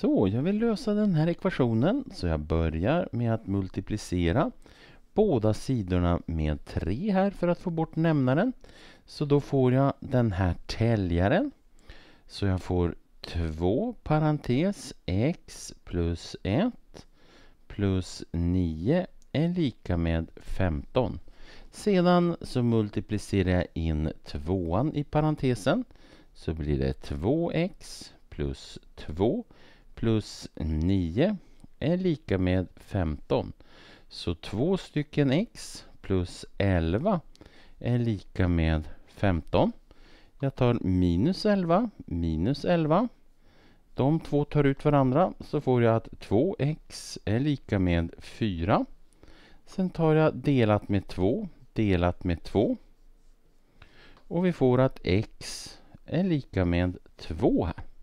Så, jag vill lösa den här ekvationen så jag börjar med att multiplicera båda sidorna med 3 här för att få bort nämnaren. Så då får jag den här täljaren. Så jag får 2 parentes x plus 1 plus 9 är lika med 15. Sedan så multiplicerar jag in tvåan i parentesen så blir det 2x plus 2 plus 9 är lika med 15. Så 2 stycken x plus 11 är lika med 15. Jag tar minus 11, minus 11. De två tar ut varandra så får jag att 2x är lika med 4. Sen tar jag delat med 2, delat med 2. Och vi får att x är lika med 2 här.